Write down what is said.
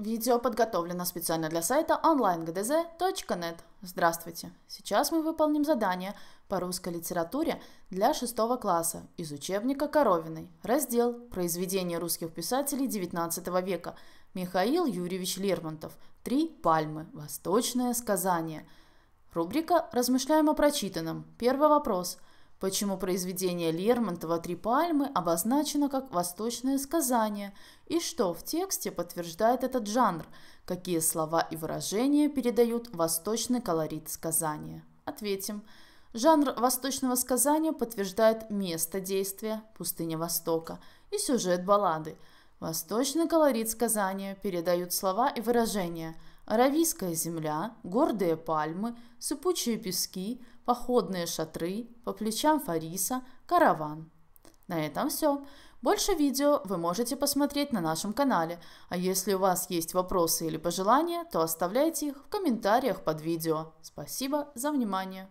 Видео подготовлено специально для сайта onlinegdz.net. Здравствуйте! Сейчас мы выполним задание по русской литературе для шестого класса из учебника Коровиной, раздел «Произведения русских писателей XIX века» Михаил Юрьевич Лермонтов «Три пальмы. Восточное сказание». Рубрика «Размышляем о прочитанном». Первый вопрос – почему произведение Лермонтова «Три пальмы» обозначено как «восточное сказание» и что в тексте подтверждает этот жанр, какие слова и выражения передают восточный колорит сказания. Ответим. Жанр восточного сказания подтверждает место действия – пустыня Востока и сюжет баллады. Восточный колорит сказания передают слова и выражения – Аравийская земля, гордые пальмы, сыпучие пески, походные шатры, по плечам Фариса, караван. На этом все. Больше видео вы можете посмотреть на нашем канале, а если у вас есть вопросы или пожелания, то оставляйте их в комментариях под видео. Спасибо за внимание!